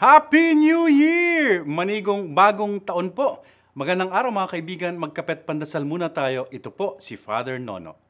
Happy New Year! Manigong bagong taon po. Magandang araw mga kaibigan, magkapet pandasal muna tayo. Ito po si Father Nono.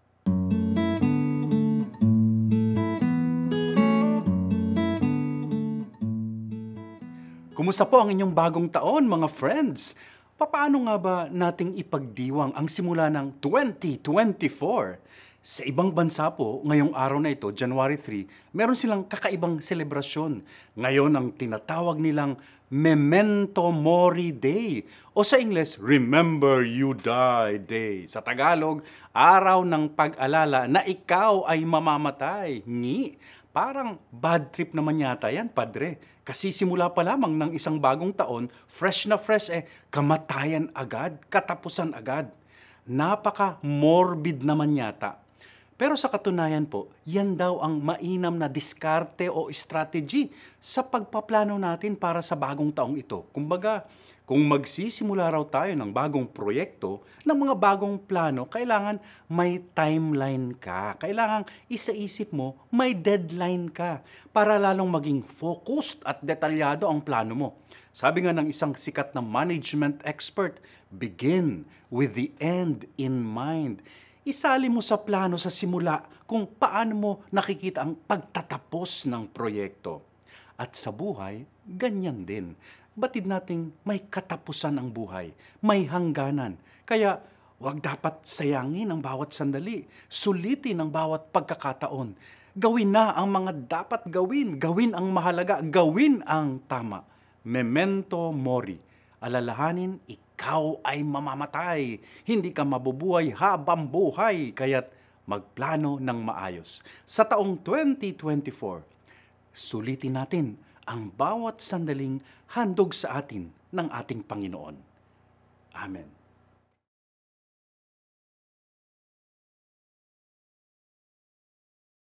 Kumusta po ang inyong bagong taon mga friends? Paano nga ba nating ipagdiwang ang simula ng 2024? Sa ibang bansa po, ngayong araw na ito, January 3, meron silang kakaibang selebrasyon. Ngayon ang tinatawag nilang Memento Mori Day o sa Ingles, Remember You Die Day. Sa Tagalog, araw ng pag-alala na ikaw ay mamamatay. Ngi, parang bad trip naman yata yan, padre. Kasi simula pa lamang ng isang bagong taon, fresh na fresh eh, kamatayan agad, katapusan agad. Napaka morbid naman yata pero sa katunayan po, yan daw ang mainam na diskarte o strategy sa pagpaplano natin para sa bagong taong ito. Kumbaga, kung magsisimula raw tayo ng bagong proyekto, ng mga bagong plano, kailangan may timeline ka. Kailangan isaisip mo, may deadline ka para lalong maging focused at detalyado ang plano mo. Sabi nga ng isang sikat na management expert, begin with the end in mind isali mo sa plano sa simula kung paano mo nakikita ang pagtatapos ng proyekto. At sa buhay, ganyan din. Batid nating may katapusan ang buhay, may hangganan. Kaya wag dapat sayangin ang bawat sandali, sulitin ang bawat pagkakataon. Gawin na ang mga dapat gawin, gawin ang mahalaga, gawin ang tama. Memento mori alalahanin ikaw ay mamamatay. Hindi ka mabubuhay habang buhay, kaya't magplano ng maayos. Sa taong 2024, sulitin natin ang bawat sandaling handog sa atin ng ating Panginoon. Amen.